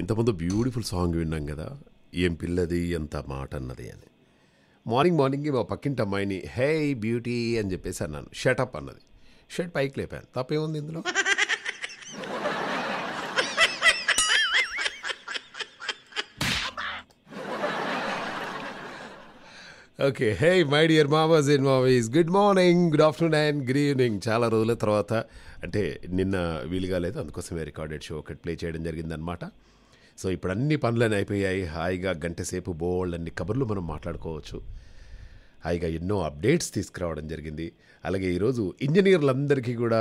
ఇంతకుముందు beautiful song విన్నాం కదా ఏం పిల్లది ఎంత మాట అన్నది అని మార్నింగ్ మార్నింగ్ మా పక్కింటి అమ్మాయిని హే బ్యూటీ అని చెప్పేసి అన్నాను షటప్ అన్నది షర్ట్ పైకి లేపాను తప్పేముంది ఇందులో ఓకే హే మై డియర్ మామాజ్ ఇన్ మావీస్ good morning good afternoon and good evening చాలా రోజుల తర్వాత అంటే నిన్న వీలుగా లేదు అందుకోసమే రికార్డెడ్ షో ఒకటి ప్లే చేయడం జరిగిందనమాట సో ఇప్పుడు అన్ని పనులన్నీ అయిపోయాయి హాయిగా గంటసేపు బోల్డ్ అన్ని కబుర్లు మనం మాట్లాడుకోవచ్చు హాయిగా ఎన్నో అప్డేట్స్ తీసుకురావడం జరిగింది అలాగే ఈరోజు ఇంజనీర్లందరికీ కూడా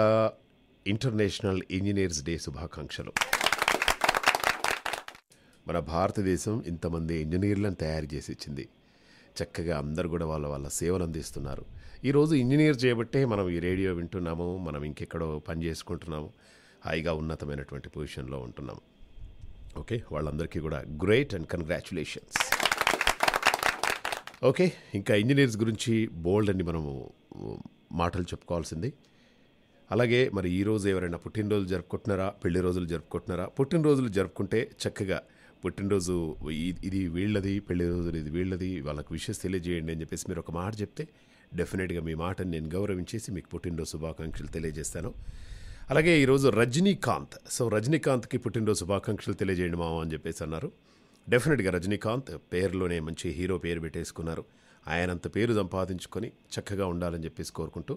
ఇంటర్నేషనల్ ఇంజనీర్స్ డే శుభాకాంక్షలు మన భారతదేశం ఇంతమంది ఇంజనీర్లను తయారు చేసి ఇచ్చింది చక్కగా అందరు కూడా వాళ్ళ వాళ్ళ సేవలు అందిస్తున్నారు ఈరోజు ఇంజనీర్ చేయబట్టే మనం ఈ రేడియో వింటున్నాము మనం ఇంకెక్కడో పని చేసుకుంటున్నాము హాయిగా ఉన్నతమైనటువంటి పొజిషన్లో ఉంటున్నాము ఓకే వాళ్ళందరికీ కూడా గ్రేట్ అండ్ కంగ్రాచులేషన్స్ ఓకే ఇంకా ఇంజనీర్స్ గురించి బోల్డ్ అని మనము మాటలు చెప్పుకోవాల్సింది అలాగే మరి ఈరోజు ఎవరైనా పుట్టినరోజు జరుపుకుంటున్నారా పెళ్లి రోజులు జరుపుకుంటున్నారా పుట్టినరోజులు జరుపుకుంటే చక్కగా పుట్టినరోజు ఇది వీళ్ళది పెళ్లి రోజులు ఇది వీళ్ళది వాళ్ళకి విషయం తెలియజేయండి అని చెప్పేసి మీరు ఒక మాట చెప్తే డెఫినెట్గా మీ మాటను నేను గౌరవించేసి మీకు పుట్టినరోజు శుభాకాంక్షలు తెలియజేస్తాను అలాగే ఈరోజు రజనీకాంత్ సో రజనీకాంత్కి పుట్టినరోజు శుభాకాంక్షలు తెలియజేయండి మామ అని చెప్పేసి అన్నారు డెఫినెట్గా రజనీకాంత్ పేరులోనే మంచి హీరో పేరు పెట్టేసుకున్నారు ఆయనంత పేరు సంపాదించుకొని చక్కగా ఉండాలని చెప్పేసి కోరుకుంటూ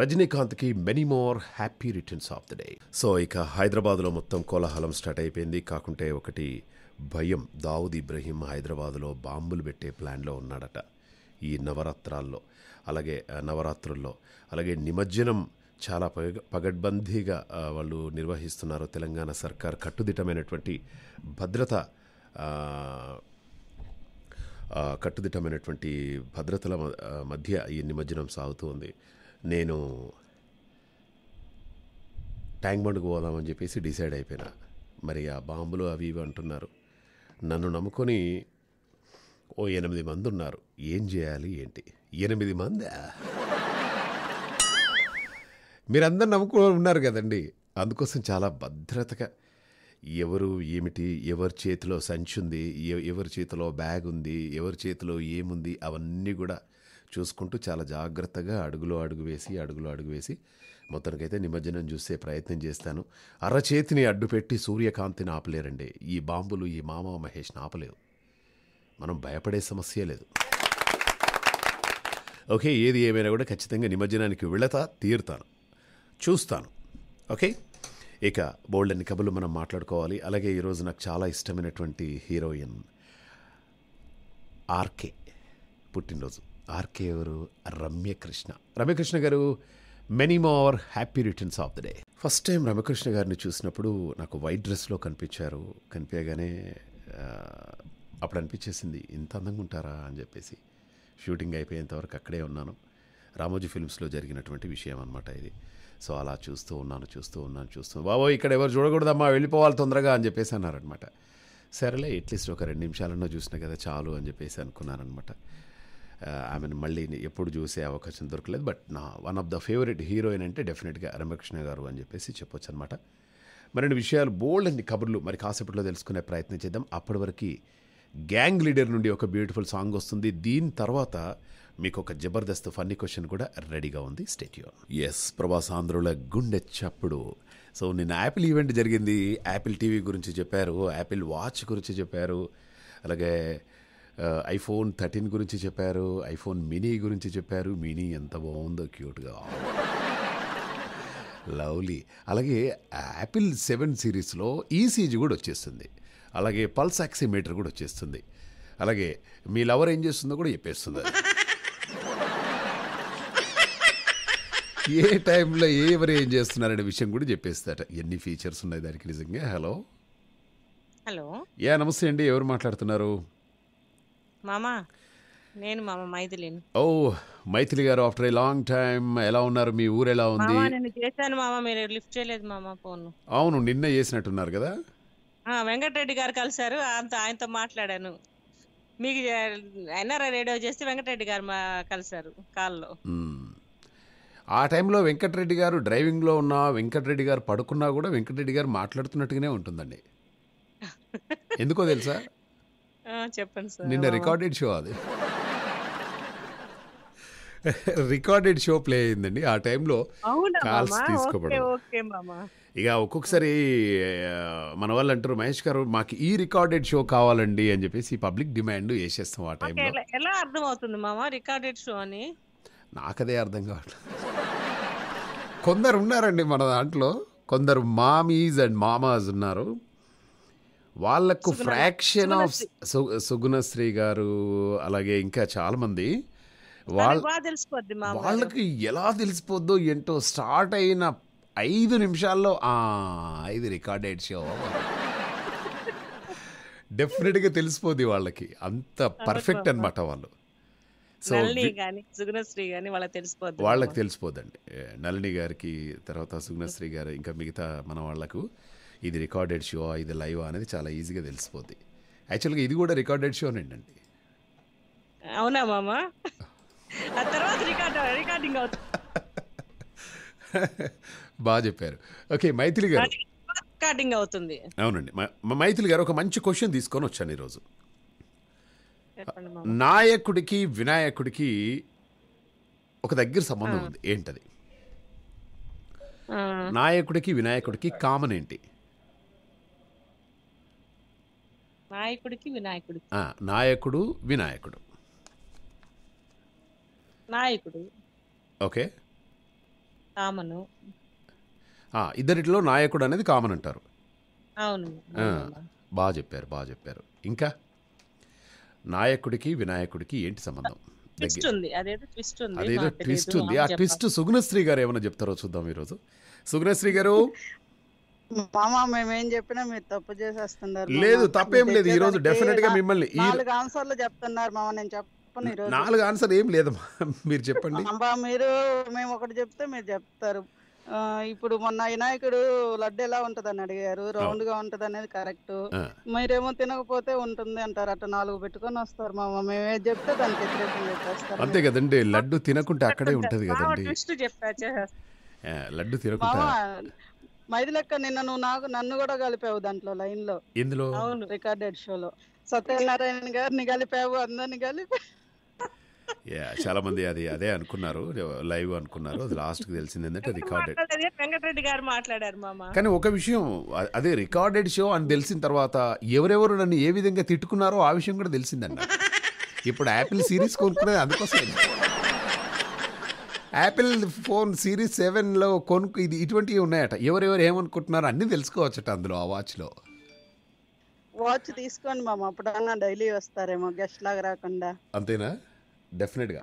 రజనీకాంత్కి many more happy returns of the day so ఇక హైదరాబాద్లో మొత్తం కోలాహలం స్టార్ట్ అయిపోయింది కాకుంటే ఒకటి భయం దావుద్ ఇబ్రహీం హైదరాబాద్లో బాంబులు పెట్టే ప్లాన్లో ఉన్నాడట ఈ నవరాత్రాల్లో అలాగే నవరాత్రుల్లో అలాగే నిమజ్జనం చాలా పగ పగడ్బందీగా వాళ్ళు నిర్వహిస్తున్నారు తెలంగాణ సర్కార్ కట్టుదిట్టమైనటువంటి భద్రత కట్టుదిట్టమైనటువంటి భద్రతల మధ్య ఈ నిమజ్జనం సాగుతుంది నేను ట్యాంక్ బండ్కి పోదామని చెప్పేసి డిసైడ్ అయిపోయినా మరి ఆ బాంబులు అవి ఇవి అంటున్నారు నన్ను నమ్ముకొని ఓ ఎనిమిది మంది ఉన్నారు ఏం చేయాలి ఏంటి ఎనిమిది మందా మీరందరూ నమ్ముకు ఉన్నారు కదండి అందుకోసం చాలా భద్రతగా ఎవరు ఏమిటి ఎవరి చేతిలో సంచి ఉంది ఎవరి చేతిలో బ్యాగ్ ఉంది ఎవరి చేతిలో ఏముంది అవన్నీ కూడా చూసుకుంటూ చాలా జాగ్రత్తగా అడుగులో అడుగు వేసి అడుగులో అడుగు వేసి మొత్తానికైతే నిమజ్జనం చూసే ప్రయత్నం చేస్తాను అరచేతిని అడ్డుపెట్టి సూర్యకాంతిని ఆపలేరండి ఈ బాంబులు ఈ మామ మహేష్ని ఆపలేవు మనం భయపడే సమస్య లేదు ఓకే ఏది ఏమైనా కూడా ఖచ్చితంగా నిమజ్జనానికి వెళతా తీరుతాను చూస్తాను ఓకే ఇక బోల్డ్ అన్ని కబులు మనం మాట్లాడుకోవాలి అలాగే ఈరోజు నాకు చాలా ఇష్టమైనటువంటి హీరోయిన్ ఆర్కే పుట్టినరోజు ఆర్కే ఎవరు Ramyakrishna Ramyakrishna garu many more happy returns of the day first time Ramyakrishna గారిని చూసినప్పుడు నాకు వైట్ డ్రెస్లో కనిపించారు కనిపించగానే అప్పుడు అనిపించేసింది ఇంత అందంగా ఉంటారా అని చెప్పేసి షూటింగ్ అయిపోయేంతవరకు అక్కడే ఉన్నాను రామోజీ ఫిల్మ్స్లో జరిగినటువంటి విషయం అనమాట ఇది సో అలా చూస్తూ ఉన్నాను చూస్తూ ఉన్నాను చూస్తూ బాబో ఇక్కడ ఎవరు చూడకూడదమ్మా వెళ్ళిపోవాలి తొందరగా అని చెప్పేసి అన్నారనమాట సరేలే ఎట్లీస్ట్ ఒక రెండు నిమిషాలన్నా చూసిన కదా చాలు అని చెప్పేసి ఐ ఆమెను మళ్ళీ ఎప్పుడు చూసే అవకాశం దొరకలేదు బట్ నా one of the favourite heroine అంటే డెఫినెట్గా రమకృష్ణ గారు అని చెప్పేసి చెప్పొచ్చు అనమాట మరిన్ని విషయాలు బోల్డ్ అన్ని కబుర్లు మరి కాసేపట్లో తెలుసుకునే ప్రయత్నం చేద్దాం అప్పటి వరకు గ్యాంగ్ లీడర్ నుండి ఒక బ్యూటిఫుల్ సాంగ్ వస్తుంది దీని తర్వాత మీకు ఒక జబర్దస్త్ ఫన్నీ క్వశ్చన్ కూడా రెడీగా ఉంది స్టేట్యూ ఎస్ ప్రభాస్ ఆంధ్రుల గుండె చప్పుడు సో నిన్న యాపిల్ ఈవెంట్ జరిగింది యాపిల్ టీవీ గురించి చెప్పారు యాపిల్ వాచ్ గురించి చెప్పారు అలాగే ఐఫోన్ uh, థర్టీన్ గురించి చెప్పారు ఐఫోన్ మినీ గురించి చెప్పారు మినీ ఎంత బాగుందో క్యూట్గా లవ్లీ అలాగే యాపిల్ సెవెన్ సిరీస్లో ఈసీజీ కూడా వచ్చేస్తుంది అలాగే పల్స్ యాక్సిమీటర్ కూడా వచ్చేస్తుంది అలాగే మీ లవర్ ఏం చేస్తుందో కూడా చెప్పేస్తుంది ఏ టైంలో ఎవరు ఏం చేస్తున్నారనే విషయం కూడా చెప్పేస్తారట ఎన్ని ఫీచర్స్ ఉన్నాయి దానికి నిజంగా హలో హలో యా నమస్తే అండి ఎవరు మాట్లాడుతున్నారు మామా నేను మామ మైథిలిని ఓ మైథిలి గారు ఆఫ్టర్ ఏ లాంగ్ టైం ఎలా ఉన్నారు మీ ఊరు ఎలా ఉంది మామ నేను చేశాను మామ మీరు లిఫ్ట్ చేయలేదు మామ ఫోన్ అవును నిన్న చేసినట్టున్నారు కదా ఆ వెంకటరెడ్డి గారు కలిశారు అంత ఆయనతో మాట్లాడాను మీకు ఎన్ఆర్ఐ రేడియో చేస్తే వెంకటరెడ్డి గారు మా కలిశారు కాల్లో ఆ టైంలో వెంకటరెడ్డి గారు డ్రైవింగ్లో ఉన్న వెంకటరెడ్డి గారు పడుకున్నా కూడా వెంకటరెడ్డి గారు మాట్లాడుతున్నట్టుగానే ఉంటుందండి ఎందుకో తెలుసా చెప్పండి సార్ నిన్న రికార్డెడ్ షో అది రికార్డెడ్ షో ప్లే అయిందండి ఆ టైంలో కాల్స్ తీసుకోబడి ఇక ఒక్కొక్కసారి మన వాళ్ళు అంటారు మహేష్ గారు మాకు ఈ రికార్డెడ్ షో కావాలండి అని చెప్పేసి పబ్లిక్ డిమాండ్ వేసేస్తాం ఆ టైంలో ఎలా అవుతుంది మామ రికార్డెడ్ షో అని నాకదే అర్థం కావట్లేదు కొందరు ఉన్నారండి మన దాంట్లో కొందరు మామీస్ అండ్ మామాస్ ఉన్నారు వాళ్ళకు ఫ్రాక్షన్ ఆఫ్ సుగుణశ్రీ గారు అలాగే ఇంకా చాలామంది వాళ్ళ వాళ్ళకి ఎలా తెలిసిపోద్దో ఏంటో స్టార్ట్ అయిన ఐదు నిమిషాల్లో ఇది రికార్డెడ్ షో డెఫినెట్గా తెలిసిపోద్ది వాళ్ళకి అంత పర్ఫెక్ట్ అనమాట వాళ్ళు సో వాళ్ళకి తెలిసిపోద్ది వాళ్ళకి తెలిసిపోద్దండి నళిని గారికి తర్వాత సుగ్నశ్రీ గారు ఇంకా మిగతా మన వాళ్ళకు ఇది రికార్డెడ్ షో ఇది లైవ్ అనేది చాలా ఈజీగా తెలిసిపోద్ది యాక్చువల్గా ఇది కూడా రికార్డెడ్ షో షోనేనండి అవునా మామా తర్వాత రికార్డ్ రికార్డింగ్ అవుతుంది బాగా చెప్పారు ఓకే మైథిలి గారు రికార్డింగ్ అవుతుంది అవునండి మైథిలి గారు ఒక మంచి క్వశ్చన్ తీసుకొని వచ్చాను ఈరోజు నాయకుడికి వినాయకుడికి ఒక దగ్గర సంబంధం ఉంది ఏంటది నాయకుడికి వినాయకుడికి కామన్ ఏంటి నాయకుడికి నాయకుడు వినాయకుడు నాయకుడు ఓకే కామను ఇద్దరిలో నాయకుడు అనేది కామన్ అంటారు అవును బాగా చెప్పారు బాగా చెప్పారు ఇంకా నాయకుడికి వినాయకుడికి ఏంటి సంబంధం అదేదో ట్విస్ట్ ఉంది ఆ ట్విస్ట్ సుగుణశ్రీ గారు ఏమైనా చెప్తారో చూద్దాం ఈరోజు సుగుణశ్రీ గారు మామా మేమేం చెప్పినా మీరు తప్పు చేసేస్తున్నారు లేదు తప్పేం లేదు ఈ రోజు డెఫినెట్ గా మిమ్మల్ని నాలుగు ఆన్సర్లు చెప్తున్నారు మామ నేను చెప్పను నాలుగు ఆన్సర్ ఏం లేదు మీరు చెప్పండి మీరు మేము ఒకటి చెప్తే మీరు చెప్తారు ఇప్పుడు మొన్న వినాయకుడు లడ్డు ఎలా ఉంటదని అడిగారు రౌండ్ గా ఉంటది అనేది కరెక్ట్ మీరేమో తినకపోతే ఉంటుంది అంటారు అట్లా నాలుగు పెట్టుకొని వస్తారు మా మేమే చెప్తే దానికి వ్యతిరేకంగా అంతే కదండి లడ్డు తినకుంటే అక్కడే ఉంటది కదండి లడ్డు తినకుండా మైది లెక్క నిన్న నువ్వు నాకు నన్ను కూడా కలిపావు దాంట్లో లైన్ లో ఇందులో అవును రికార్డెడ్ షోలో సత్యనారాయణ గారిని కలిపావు అందరిని కలిపి యా చాలా మంది అది అదే అనుకున్నారు లైవ్ అనుకున్నారు అది లాస్ట్ కి తెలిసింది ఏంటంటే రికార్డెడ్ వెంకటరెడ్డి గారు మాట్లాడారు మామ కానీ ఒక విషయం అదే రికార్డెడ్ షో అని తెలిసిన తర్వాత ఎవరెవరు నన్ను ఏ విధంగా తిట్టుకున్నారో ఆ విషయం కూడా తెలిసిందండి ఇప్పుడు యాపిల్ సిరీస్ కొనుక్కునేది అందుకోసం యాపిల్ ఫోన్ సిరీస్ సెవెన్లో కొనుక్కు ఇది ఇటువంటివి ఉన్నాయట ఎవరెవరు ఏమనుకుంటున్నారో అన్ని తెలుసుకోవచ్చట అందులో ఆ వాచ్లో వాచ్ తీసుకోండి మామ అప్పుడన్నా డైలీ వస్తారేమో గెస్ట్ లాగా రాకుండా అంతేనా డెఫినెట్గా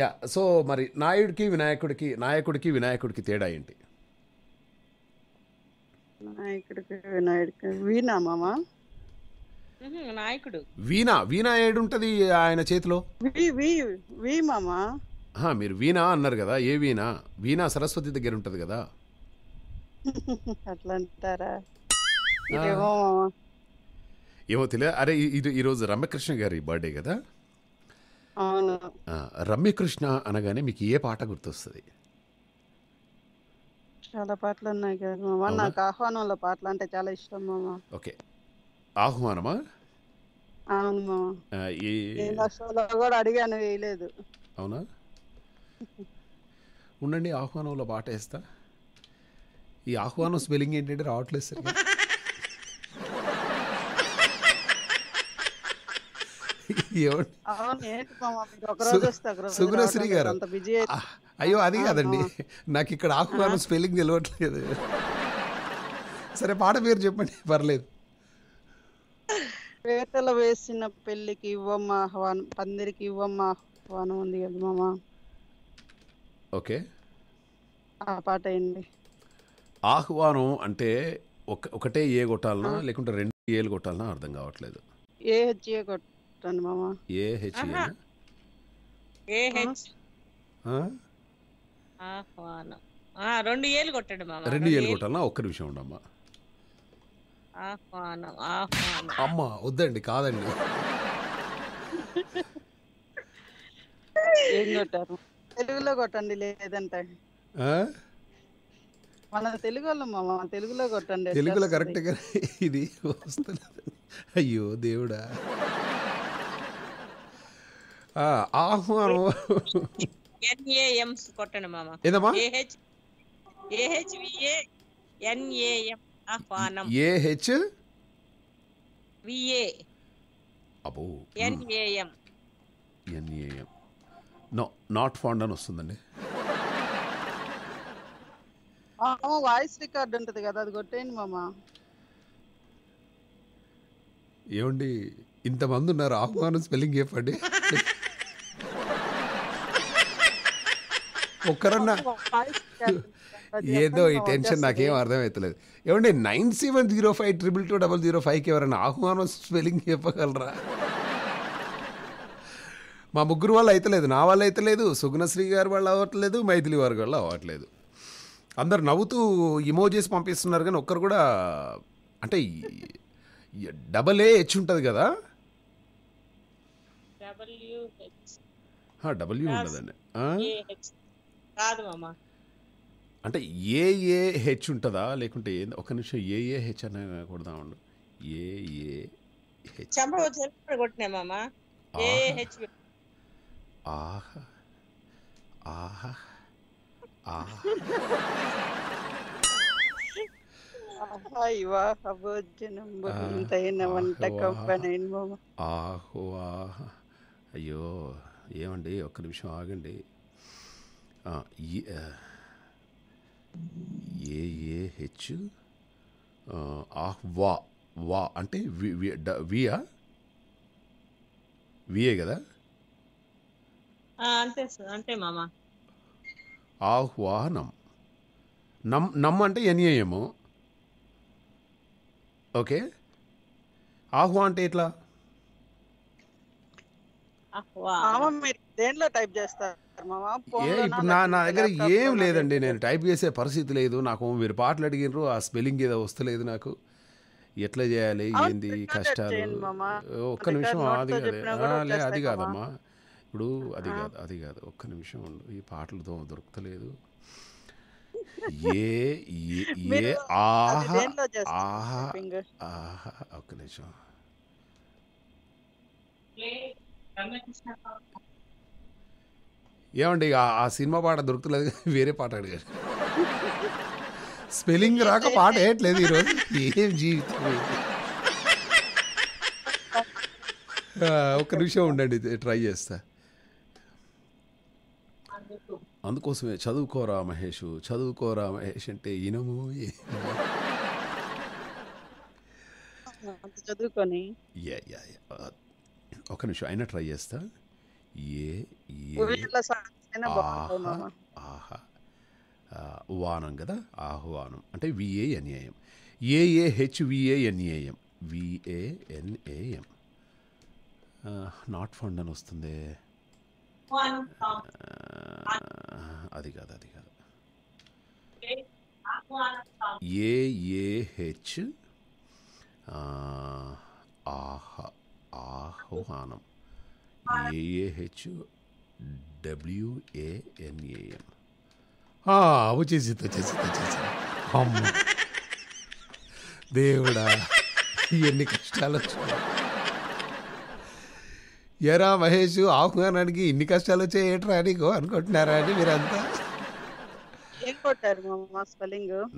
యా సో మరి నాయుడికి వినాయకుడికి నాయకుడికి వినాయకుడికి తేడా ఏంటి వీణా నాయకుడు వీణా ఆయన చేతిలో మీరు వీణా అన్నారు కదా ఏ వీణా వీణా సరస్వతి దగ్గర ఉంటది కదా అట్లా అంటారా ఏమో తెలియదు అరే ఇది ఈరోజు రమ్యకృష్ణ గారి బర్త్డే కదా అవును రమ్యకృష్ణ అనగానే మీకు ఏ పాట గుర్తొస్తుంది చాలా పాటలు ఉన్నాయి కదా నాకు ఆహ్వానంలో పాటలు అంటే చాలా ఇష్టం మామ ఓకే ఆహ్వానమా అవును మామ కూడా అడిగాను వేయలేదు అవునా ఉండండి ఆహ్వానంలో పాట వేస్తా ఈ ఆహ్వానం స్పెల్లింగ్ ఏంటంటే రావట్లేదు సరే సుగ్రశ్రీ గారు అయ్యో అది కాదండి నాకు ఇక్కడ ఆహ్వానం స్పెల్లింగ్ తెలియట్లేదు సరే పాట పేరు చెప్పండి పర్లేదు పేటల వేసిన పెళ్లికి ఇవ్వమ్మ ఆహ్వానం పందిరికి ఇవ్వమ్మ ఆహ్వానం ఉంది కదా మామ ఓకే ఆ పాట అయింది ఆహ్వానం అంటే ఒకటే ఏ కొట్టాలనా లేకుంటే రెండు ఏలు కొట్టాలనా అర్థం కావట్లేదు ఏ హెచ్ ఏ కొట్ట చెప్తాను మామ ఏ హెచ్ ఏ హెచ్ ఆహ్వానం రెండు ఏళ్ళు కొట్టాడు మామ రెండు ఏళ్ళు కొట్టాలన్నా ఒక్క నిమిషం ఉండమ్మా ఆహ్వానం ఆహ్వానం అమ్మ వద్దండి కాదండి ఏం కొట్టారు తెలుగులో కొట్టండి లేదంటే మన వాళ్ళు మామ తెలుగులో కొట్టండి తెలుగులో కరెక్ట్ ఇది వస్తుంది అయ్యో దేవుడా ఆహ్వానం ఎన్ఏఎంస్ కొట్టండి మామ ఏదమ్మా ఏహెచ్ ఏహెచ్విఏ ఎన్ఏఎం ఆహ్వానం ఏహెచ్ విఏ అబ్బో ఎన్ఏఎం ఎన్ఏఎం నో నాట్ ఫౌండ్ అని వస్తుందండి వాయిస్ రికార్డ్ ఉంటుంది కదా అది కొట్టేయండి మామ ఏమండి ఇంతమంది ఉన్నారు ఆహ్వానం స్పెల్లింగ్ చెప్పండి ఒక్కరన్నా ఏదో ఈ టెన్షన్ నాకేం అర్థమవుతలేదు ఏమండి nine seven zero five triple two double zero ఫైవ్కి ఎవరైనా ఆహ్వానం స్పెల్లింగ్ చెప్పగలరా మా ముగ్గురు వాళ్ళు అయితలేదు నా వాళ్ళు అయితలేదు సుగ్నశ్రీ గారు వాళ్ళు అవ్వట్లేదు మైథిలి వారి వాళ్ళు అవ్వట్లేదు అందరు నవ్వుతూ ఇమోజీస్ పంపిస్తున్నారు కానీ ఒక్కరు కూడా అంటే డబల్ ఏ హెచ్ ఉంటుంది కదా డబ్ల్యూ ఉండదండి కాదు మామ అంటే ఏ ఏ హెచ్ ఉంటుందా లేకుంటే ఒక నిమిషం ఏ ఏ హెచ్ అని కొడదాం ఉండు ఏ ఏ హెచ్ కొట్టినా మామ ఏ హెచ్ ఆహా ఆహో ఆహా అయ్యో ఏమండి ఒక్క నిమిషం ఆగండి ఏఏహెచ్ ఆహ్ వా వా అంటే వియా వియే కదా అంటే ఆహ్వానం నమ్ నమ్ అంటే ఎన్ఏఎము ఓకే ఆహ్వా అంటే ఎట్లా దేంట్లో టైప్ చేస్తారు ఏ ఇప్పుడు నా నా దగ్గర ఏం లేదండి నేను టైప్ చేసే పరిస్థితి లేదు నాకు మీరు పాటలు అడిగినారు ఆ స్పెల్లింగ్ ఏదో వస్తలేదు నాకు ఎట్లా చేయాలి ఏంది కష్టాలు ఒక్క నిమిషం అది కాదు అది కాదమ్మా ఇప్పుడు అది కాదు అది కాదు ఒక్క నిమిషం ఉండు ఈ పాటలు దొరకలేదు ఏ ఏ ఆహా ఆహా ఆహా ఒక్క నిమిషం ఏమండి ఆ సినిమా పాట దొరుకుతులేదు వేరే పాట అడిగారు స్పెల్లింగ్ రాక పాట వేయట్లేదు ఈరోజు ఏం జీవితం ఒక నిమిషం ఉండండి ట్రై చేస్తా అందుకోసమే చదువుకోరా మహేష్ చదువుకోరా మహేష్ అంటే ఇనము చదువుకొని ఒక నిమిషం అయినా ట్రై చేస్తా ఏ ఆహా వానం కదా ఆహ్వానం అంటే విఏ ఎన్ఏఎం ఏఏ హెచ్విఏఎన్ఏఎం విఏఎన్ఏఎం నాట్ ఫండ్ అని వస్తుంది అది కాదు అది కాదు ఏఏహెచ్ హెచ్ ఆహ్వానం ఏఏహెచ్ డబ్ల్యూఏఎన్ఏఎన్ వచ్చేసింది వచ్చేసింది వచ్చేసింది దేవుడా ఎన్ని కష్టాలు వచ్చాయి ఎరా మహేష్ ఆహ్వానానికి ఇన్ని కష్టాలు వచ్చాయేట్రా నీకు అనుకుంటున్నారా అని మీరంతా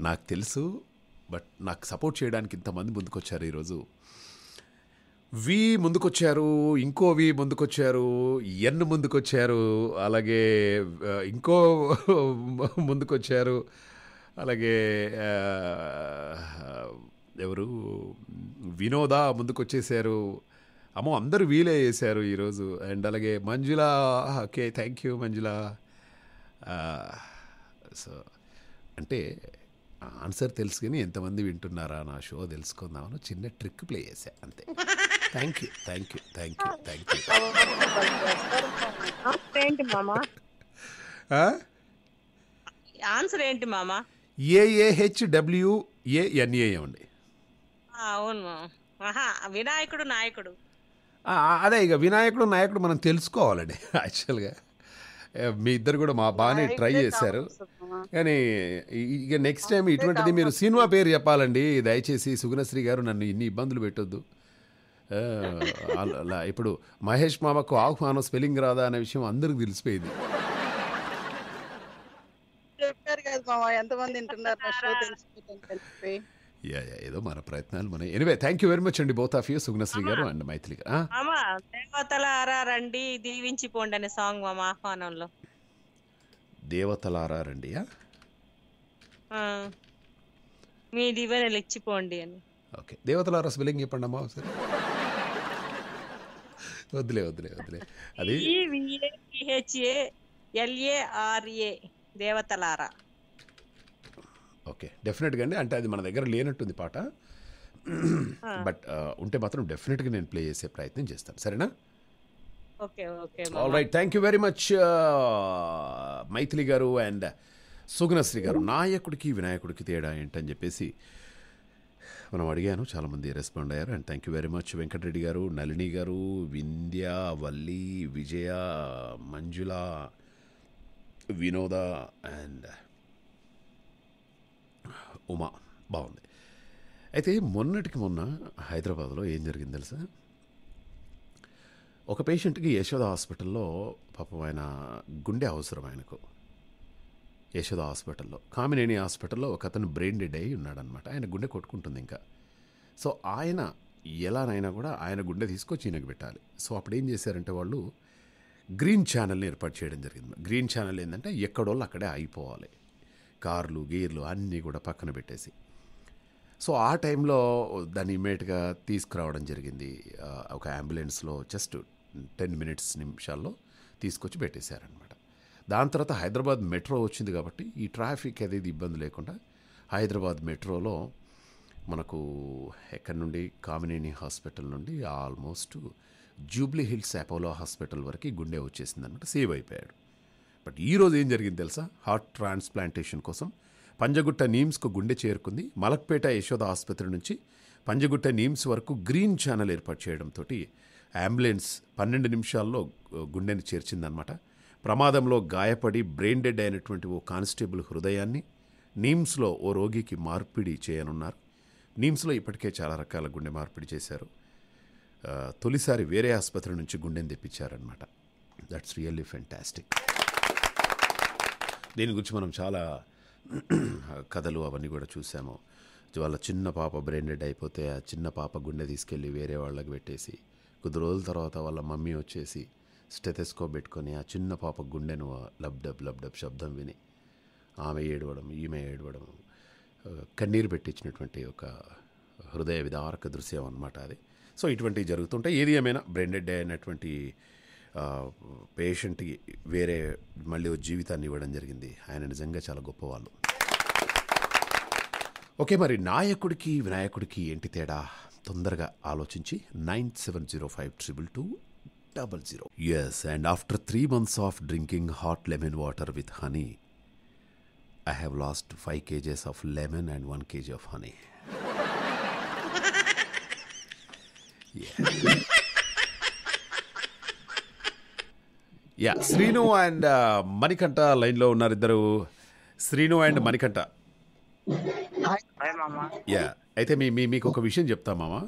నాకు తెలుసు బట్ నాకు సపోర్ట్ చేయడానికి ఇంతమంది ముందుకొచ్చారు ఈరోజు వి ముందుకొచ్చారు ఇంకో వి ముందుకొచ్చారు ఎన్ ముందుకొచ్చారు అలాగే ఇంకో ముందుకొచ్చారు అలాగే ఎవరు వినోద ముందుకొచ్చేసారు అమ్మో అందరూ వీలే చేశారు ఈరోజు అండ్ అలాగే Manjula okay thank you Manjula so అంటే ఆన్సర్ తెలుసుకుని ఎంతమంది వింటున్నారా నా షో తెలుసుకుందామని చిన్న ట్రిక్ ప్లే చేశా అంతే thank you thank you thank you thank you ఏంటి మామా ఆన్సర్ ఏంటి మామా ఏఏహెచ్ అండి అవును వినాయకుడు నాయకుడు అదే ఇక వినాయకుడు నాయకుడు మనం తెలుసుకోవాలండి యాక్చువల్గా మీ ఇద్దరు కూడా మా బాగానే ట్రై చేశారు కానీ ఇక నెక్స్ట్ టైం ఇటువంటిది మీరు సినిమా పేరు చెప్పాలండి దయచేసి సుగుణశ్రీ గారు నన్ను ఇన్ని ఇబ్బందులు పెట్టొద్దు అలా ఇప్పుడు మహేష్ మామకు ఆహ్వానం స్పెల్లింగ్ రాదా అనే విషయం అందరికి తెలిసిపోయింది చెప్పారు ఎంతమంది యా యా ఏదో మన ప్రయత్నాలు మన anyway thank you very much అండి both of you Sugunasri garu and Maithili గారు రండి దీవించి పోండి అనే సాంగ్ మామ ఆహ్వానంలో దేవతలారా రండి ఆ? మీ దీవెనలు ఇచ్చిపోండి అని ఓకే దేవతలారా స్పెల్లింగ్ చెప్పండి అమ్మా ఒకసారి వద్దులే వద్దులే వద్దులే అది e దేవతలారా ఓకే అండి అంటే అది మన దగ్గర లేనట్టుంది పాట బట్ ఉంటే మాత్రం డెఫినెట్ గా నేను ప్లే చేసే ప్రయత్నం చేస్తాను సరేనా all right thank you very much Maithili garu and Sugunasri గారు mm-hmm. నాయకుడికి వినాయకుడికి తేడా ఏంటని చెప్పేసి మనం అడిగాను చాలామంది రెస్పాండ్ అయ్యారు and thank you very much Venkatareddy garu Nalini గారు వింధ్య వల్లి విజయ మంజుల వినోద అండ్ ఉమా బాగుంది అయితే మొన్నటికి మొన్న హైదరాబాద్లో ఏం జరిగింది తెలుసా ఒక పేషెంట్కి యశోద హాస్పిటల్లో పాపం ఆయన గుండె అవసరం ఆయనకు యశోద హాస్పిటల్లో కామినేని హాస్పిటల్లో ఒక అతను బ్రెయిన్ డెడ్ అయ్యి ఉన్నాడనమాట ఆయన గుండె కొట్టుకుంటుంది ఇంకా సో ఆయన ఎలానైనా కూడా ఆయన గుండె తీసుకొచ్చి ఈయనకు పెట్టాలి సో అప్పుడు ఏం చేశారంటే వాళ్ళు గ్రీన్ ఛానల్ని ఏర్పాటు చేయడం జరిగింది గ్రీన్ ఛానల్ ఏంటంటే ఎక్కడోళ్ళు అక్కడే అయిపోవాలి కార్లు గేర్లు అన్నీ కూడా పక్కన పెట్టేసి సో ఆ టైంలో దాన్ని ఇమేట్గా తీసుకురావడం జరిగింది ఒక అంబులెన్స్లో జస్ట్ టెన్ మినిట్స్ నిమిషాల్లో తీసుకొచ్చి పెట్టేశారనమాట దాని తర్వాత హైదరాబాద్ మెట్రో వచ్చింది కాబట్టి ఈ ట్రాఫిక్ అనేది ఇబ్బంది లేకుండా హైదరాబాద్ మెట్రోలో మనకు ఎక్కడి నుండి కామినేని హాస్పిటల్ నుండి almost Jubilee Hills Apollo hospital వరకు గుండె వచ్చేసింది అనమాట సేవ్ అయిపోయాడు బట్ ఈరోజు ఏం జరిగింది తెలుసా హార్ట్ ట్రాన్స్ప్లాంటేషన్ కోసం పంజగుట్ట నీమ్స్కు గుండె చేరుకుంది మలక్పేట యశోద ఆసుపత్రి నుంచి పంజగుట్ట నీమ్స్ వరకు గ్రీన్ ఛానల్ ఏర్పాటు చేయడంతో అంబులెన్స్ పన్నెండు నిమిషాల్లో గుండెని చేర్చిందనమాట ప్రమాదంలో గాయపడి బ్రెయిన్ డెడ్ అయినటువంటి ఓ కానిస్టేబుల్ హృదయాన్ని నీమ్స్లో ఓ రోగికి మార్పిడి చేయనున్నారు నీమ్స్లో ఇప్పటికే చాలా రకాల గుండె మార్పిడి చేశారు తొలిసారి వేరే ఆసుపత్రి నుంచి గుండెని తెప్పించారనమాట దట్స్ రియల్లీ ఫెంటాస్టిక్ దీని గురించి మనం చాలా కథలు అవన్నీ కూడా చూసాము వాళ్ళ చిన్న పాప బ్రెయిన్ డెడ్ అయిపోతే ఆ చిన్న పాప గుండె తీసుకెళ్ళి వేరే వాళ్ళకి పెట్టేసి కొద్ది రోజుల తర్వాత వాళ్ళ మమ్మీ వచ్చేసి స్టెథెస్కో పెట్టుకొని ఆ చిన్న పాప గుండెను లబ్డబ్ లబ్డబ్ శబ్దం విని ఆమె ఏడవడం ఈమె ఏడవడం కన్నీరు పెట్టించినటువంటి ఒక హృదయ విదారక దృశ్యం అనమాట అది సో ఇటువంటివి జరుగుతుంటాయి ఏది ఏమైనా బ్రెండెడ్ డే అయినటువంటి పేషెంట్కి వేరే మళ్ళీ జీవితాన్ని ఇవ్వడం జరిగింది ఆయన నిజంగా చాలా గొప్పవాళ్ళు ఓకే మరి నాయకుడికి వినాయకుడికి ఏంటి తేడా తొందరగా ఆలోచించి nine seven zero five triple two double zero yes and after three months of drinking hot lemon water with honey I have lost five kgs of lemon and one kg of honey yeah Srinu and Manikantha లైన్లో ఉన్నారు ఇద్దరు Srinu and Manikanta yeah అయితే మీ మీకు ఒక విషయం చెప్తా మామా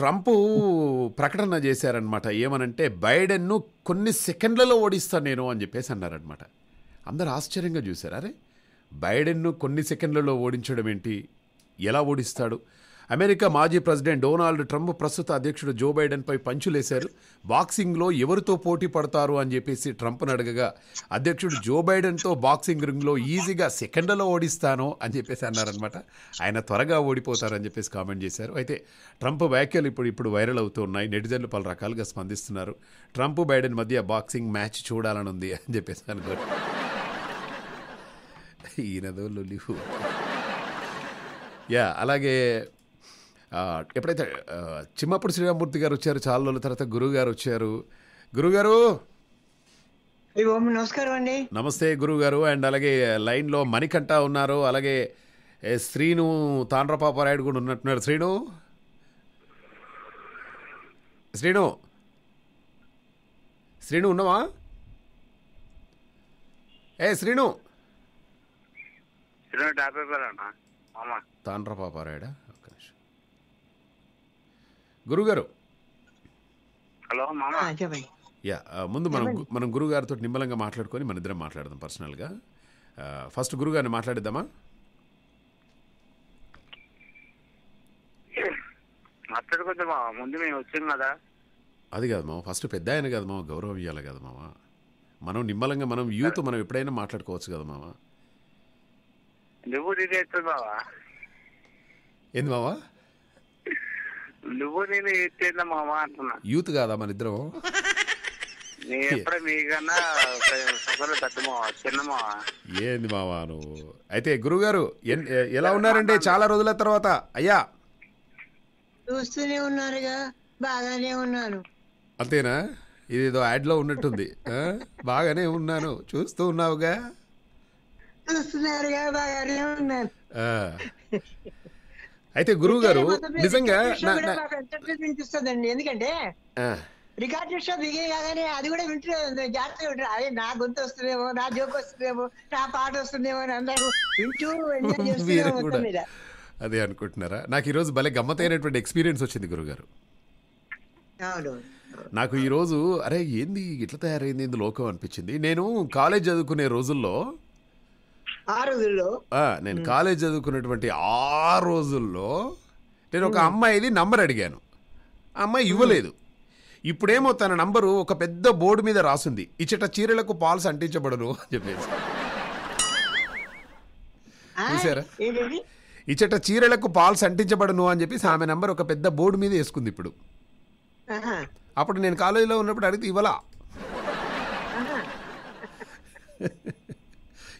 Trump ప్రకటన చేశారనమాట ఏమనంటే బైడెన్ను కొన్ని సెకండ్లలో ఓడిస్తాను నేను అని చెప్పేసి అన్నారనమాట అందరు ఆశ్చర్యంగా చూశారు అరే బైడెన్ను కొన్ని సెకండ్లలో ఓడించడం ఏంటి ఎలా ఓడిస్తాడు అమెరికా మాజీ ప్రెసిడెంట్ డొనాల్డ్ ట్రంప్ ప్రస్తుత అధ్యక్షుడు జో బైడెన్పై పంచులేశారు బాక్సింగ్లో ఎవరితో పోటీ పడతారు అని చెప్పేసి ట్రంప్ను అడగగా అధ్యక్షుడు జో బైడెన్తో బాక్సింగ్ రింగ్లో ఈజీగా సెకండ్లో ఓడిస్తాను అని చెప్పేసి అన్నారనమాట ఆయన త్వరగా ఓడిపోతారని చెప్పేసి కామెంట్ చేశారు అయితే ట్రంప్ వ్యాఖ్యలు ఇప్పుడు ఇప్పుడు వైరల్ అవుతూ ఉన్నాయి నెటిజన్లు పలు రకాలుగా స్పందిస్తున్నారు ట్రంప్ బైడెన్ మధ్య బాక్సింగ్ మ్యాచ్ చూడాలని ఉంది అని చెప్పేసి అనుకోరు ఈయనదో లొలిహు యా అలాగే ఎప్పుడైతే చిమ్మప్పుడు శ్రీరామూర్తి గారు వచ్చారు చాలా రోజుల తర్వాత గురువు గారు వచ్చారు గురువు గారు నమస్కారం అండి నమస్తే గురువు గారు అండ్ అలాగే లైన్లో మణికంఠ ఉన్నారు అలాగే శ్రీను తాండ్రపాప రాయుడు కూడా ఉన్నట్టున్నారు శ్రీను శ్రీను శ్రీను ఉన్నావా ఏ శ్రీను తాండ్రపాప రాయుడా గురుగారు హలో యా ముందు మనం మనం గురుగారితో నిమ్మలంగా మాట్లాడుకొని మన ఇద్దరం మాట్లాడదాం పర్సనల్గా ఫస్ట్ గురుగారిని మాట్లాడిద్దామా ముందు మేము కదా అది కాదు మామ ఫస్ట్ పెద్ద ఆయన కాదు మామ గౌరవం ఇవ్వాలి కదా మామ మనం నిమ్మలంగా మనం యూత్ మనం ఎప్పుడైనా మాట్లాడుకోవచ్చు కదా మామ నువ్వు ఏంది మావా నువ్వు నేను ఎత్తేదా మామ యూత్ కాదా మన ఇద్దరం నేను ఏంది మావా నువ్వు అయితే గురువు గారు ఎలా ఉన్నారండి చాలా రోజుల తర్వాత అయ్యా చూస్తూనే ఉన్నారుగా బాగానే ఉన్నాను అంతేనా ఇది ఏదో లో ఉన్నట్టుంది ఆ? బాగానే ఉన్నాను చూస్తూ ఉన్నావుగా చూస్తున్నారుగా బాగానే ఆ. అయితే గురువు గారు నిజంగా ఎంటర్టైన్మెంట్ ఎందుకంటే రికార్డెడ్ షో కాగానే అది కూడా వింటున్నారు జాగ్రత్తగా వింటారు అదే నా గొంతు వస్తుందేమో నా జోక్ వస్తుందేమో నా పాట వస్తుందేమో అని అందరూ వింటూ అదే అనుకుంటున్నారా నాకు ఈరోజు భలే గమ్మతైనటువంటి ఎక్స్పీరియన్స్ వచ్చింది గురుగారు అవును నాకు ఈరోజు అరే ఏంది ఇట్లా తయారైంది ఇందు లోకం అనిపించింది నేను కాలేజ్ చదువుకునే రోజుల్లో ఆ రోజుల్లో నేను కాలేజ్ చదువుకున్నటువంటి ఆ రోజుల్లో నేను ఒక అమ్మాయిది నంబర్ అడిగాను అమ్మాయి ఇవ్వలేదు ఇప్పుడేమో తన నంబరు ఒక పెద్ద బోర్డు మీద రాసింది ఇచ్చట చీరలకు పాల్స్ అంటించబడరు అని చెప్పేసి చూసారా ఇచ్చట చీరలకు పాల్స్ అంటించబడను అని చెప్పేసి ఆమె నంబర్ ఒక పెద్ద బోర్డు మీద వేసుకుంది ఇప్పుడు అప్పుడు నేను కాలేజీలో ఉన్నప్పుడు అడిగితే ఇవ్వలా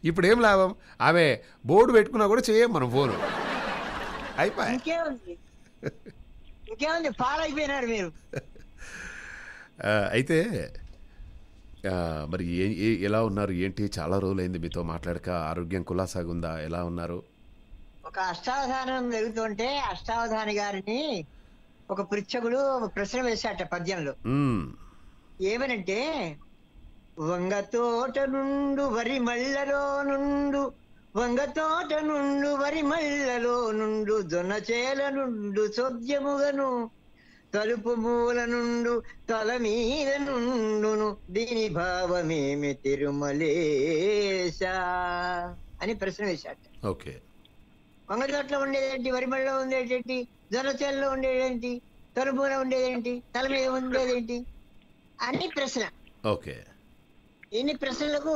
ఇప్పుడు ఏం లాభం ఆమె బోర్డు పెట్టుకున్నా కూడా చేయం మనం ఫోను అయిపోయి మీరు అయితే మరి ఎలా ఉన్నారు ఏంటి చాలా రోజులైంది మీతో మాట్లాడక ఆరోగ్యం కులాసాగుందా ఎలా ఉన్నారు ఒక అష్టావధానం జరుగుతుంటే అష్టావధాని గారిని ఒక పృచ్ఛకుడు ప్రశ్న వేశాట పద్యంలో ఏమనంటే వంగ తోట నుండు వరి మళ్ళలో నుండు వంగ తోట నుండు వరి మళ్ళలో నుండు దొనచేల నుండు సోద్యముగను తలుపు మూల నుండు తల మీద నుండును దీని భావమేమి తిరుమలేశ అని ప్రశ్న వేశాట ఓకే వంగతోటలో ఉండేదేంటి వరిమళ్ళలో ఉండేదేంటి జొన్నచేలలో ఉండేదేంటి తలుపులో ఉండేదేంటి తల మీద ఉండేదేంటి అని ప్రశ్న ఓకే ఇన్ని ప్రశ్నలకు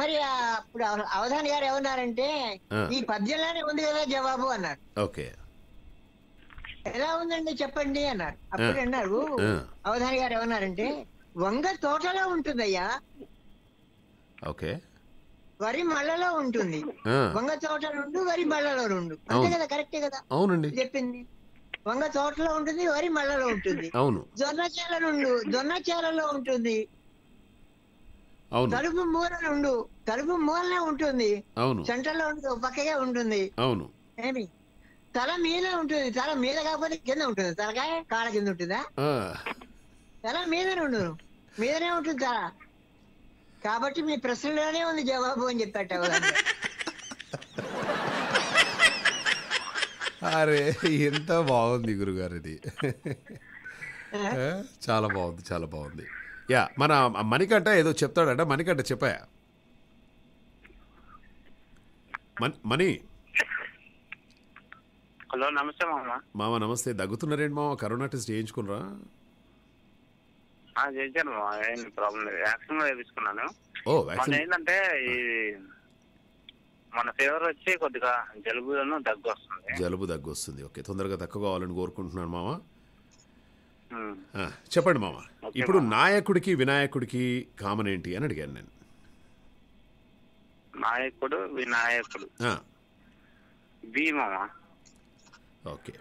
మరి అప్పుడు అవధాని గారు ఏమన్నారంటే ఈ పద్యంలోనే ఉంది కదా జవాబు అన్నారు ఓకే ఎలా ఉందండి చెప్పండి అన్నారు అప్పుడు అన్నారు అవధాని గారు ఏమన్నారంటే వంగ తోటలో ఉంటుందయ్యా ఓకే వరి మళ్ళలో ఉంటుంది వంగ తోట రెండు వరి మళ్ళలో రెండు అంతే కదా కరెక్టే కదా అవునండి చెప్పింది వంగ తోటలో ఉంటుంది వరి మళ్ళలో ఉంటుంది అవును జొన్న చేల రెండు జొన్న చేలలో ఉంటుంది తలుపు మూల ఉండు తలుపు మూలనే ఉంటుంది అవును సెంటర్ లో ఉంటుంది పక్కగా ఉంటుంది అవును ఏమి తల మీద ఉంటుంది తల మీద కాకపోతే కింద ఉంటుంది తలకాయ కాళ్ళ కింద ఉంటుందా తల మీదనే ఉండు మీదనే ఉంటుంది తల కాబట్టి మీ ప్రశ్నలోనే ఉంది జవాబు అని చెప్పాట అరే ఎంత బాగుంది గురుగారు ఇది చాలా బాగుంది చాలా బాగుంది యా మన మణికంట ఏదో చెప్తాడట మణికంట చెప్పా మణి హలో నమస్తే మామ మామ నమస్తే దగ్గుతున్నారేంటి మామ కరోనా టెస్ట్ చేయించుకున్నారా చేశాను మామ ఏం ప్రాబ్లం వ్యాక్సిన్ వేయించుకున్నాను ఓ వ్యాక్సిన్ ఏంటంటే ఈ మన ఫీవర్ వచ్చి కొద్దిగా జలుబు దగ్గు వస్తుంది జలుబు దగ్గు వస్తుంది ఓకే తొందరగా తక్కువ కావాలని కోరుకుంటున్నాను మామ చెప్పండి మామ ఇప్పుడు నాయకుడికి వినాయకుడికి కామన్ ఏంటి అని అడిగాను నేను నాయకుడు వినాయకుడు ఓకే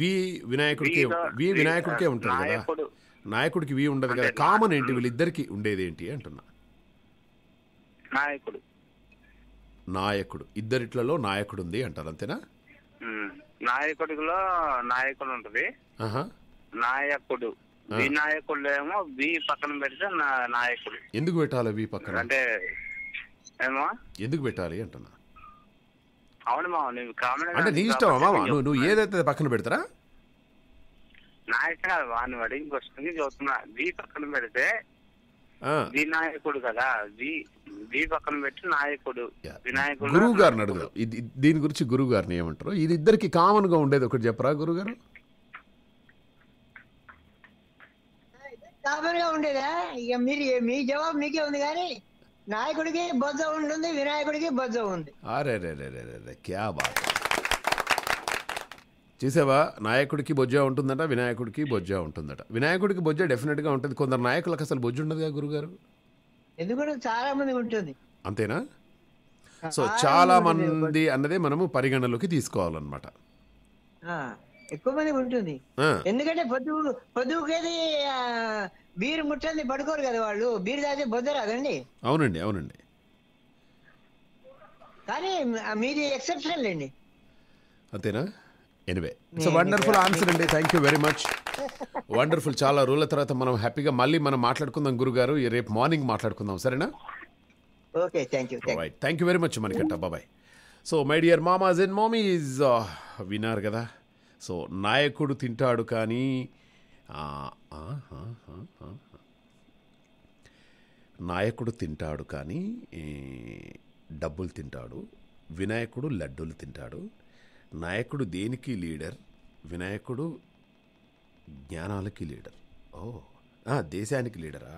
వి వినాయకుడికి వి వినాయకుడికే ఉంటుంది కదా నాయకుడికి వి ఉండదు కదా కామన్ ఏంటి వీళ్ళిద్దరికి ఉండేది ఏంటి అంటున్నా నాయకుడు నాయకుడు ఇద్దరిట్లలో నాయకుడు ఉంది అంటారు అంతేనా నాయకుడిలో నాయకుడు ఉంటుంది నాయకుడు వినాయకుడు ఏమో వి పక్కన పెడితే నా నాయకుడు ఎందుకు పెట్టాలి వి పక్కన అంటే ఏమో ఎందుకు పెట్టాలి అంటున్నా అవును మామ నువ్వు కామెడీ అంటే నీ ఇష్టం మామ నువ్వు నువ్వు ఏదైతే పక్కన పెడతారా నాయకుడు ఇష్టం వాని వాడి ఇంకొస్తుంది చదువుతున్నా వి పక్కన పెడితే వినాయకుడు కదా వి వి పక్కన పెట్టి నాయకుడు వినాయకుడు గురువు గారిని అడుగుదాం దీని గురించి గురువు గారిని ఏమంటారు ఇది ఇద్దరికి కామన్ గా ఉండేది ఒకటి చెప్పరా గురువు గారు కామన్ ఉండేదా ఇక మీరు మీ జవాబు మీకే ఉంది కానీ నాయకుడికి బొజ్జ ఉంటుంది వినాయకుడికి బొజ్జ ఉంది అరే క్యా చూసావా నాయకుడికి బొజ్జ ఉంటుందట వినాయకుడికి బొజ్జ ఉంటుందట వినాయకుడికి బొజ్జ గా ఉంటుంది కొందరు నాయకులకు అసలు ఉండదు ఉండదుగా గురుగారు ఎందుకంటే చాలా మంది ఉంటుంది అంతేనా సో చాలా మంది అన్నదే మనము పరిగణలోకి తీసుకోవాలన్నమాట ఎక్కువ మంది ఉంటుంది ఎందుకంటే పొద్దు పొద్దుకేది బీర్ ముట్టంది పడుకోరు కదా వాళ్ళు బీర్ తాగితే బొద్దు రాదండి అవునండి అవునండి కానీ మీది ఎక్సెప్షన్ అండి అంతేనా ఎనివే ఇట్స్ వండర్ఫుల్ ఆన్సర్ అండి thank you very much wonderful చాలా రోజుల తర్వాత మనం హ్యాపీగా మళ్ళీ మనం మాట్లాడుకుందాం గురుగారు రేపు మార్నింగ్ మాట్లాడుకుందాం సరేనా okay thank you thank you very much మనకట్ట బాబాయ్ సో మై డియర్ మామాజ్ అండ్ మామీస్ విన్నారు కదా సో నాయకుడు తింటాడు కానీ నాయకుడు తింటాడు కానీ డబ్బులు తింటాడు వినాయకుడు లడ్డూలు తింటాడు నాయకుడు దేనికి లీడర్ వినాయకుడు జ్ఞానాలకి లీడర్ ఓ దేశానికి లీడరా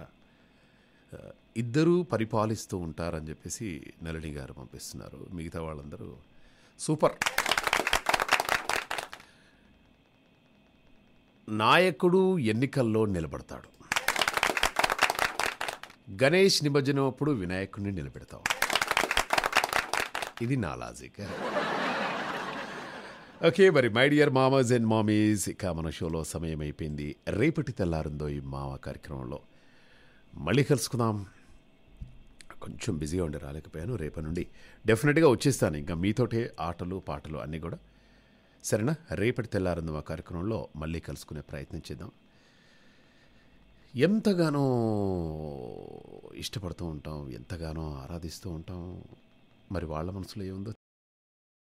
ఇద్దరూ పరిపాలిస్తూ ఉంటారని చెప్పేసి నళిని గారు పంపిస్తున్నారు మిగతా వాళ్ళందరూ సూపర్ నాయకుడు ఎన్నికల్లో నిలబడతాడు గణేష్ నిమజ్జనం అప్పుడు వినాయకుడిని నిలబెడతాం ఇది నా లాజిక్ ఓకే మరి మై డియర్ మామాజ్ అండ్ మామీస్ ఇక మన షోలో సమయం అయిపోయింది రేపటి తెల్లారిందో ఈ మామ కార్యక్రమంలో మళ్ళీ కలుసుకుందాం కొంచెం బిజీగా ఉండి రాలేకపోయాను రేపటి నుండి డెఫినెట్గా వచ్చేస్తాను ఇంకా మీతోటే ఆటలు పాటలు అన్నీ కూడా సరేనా రేపటి తెల్లారందు మా కార్యక్రమంలో మళ్ళీ కలుసుకునే ప్రయత్నం చేద్దాం ఎంతగానో ఇష్టపడుతూ ఉంటాం ఎంతగానో ఆరాధిస్తూ ఉంటాం మరి వాళ్ళ మనసులో ఏముందో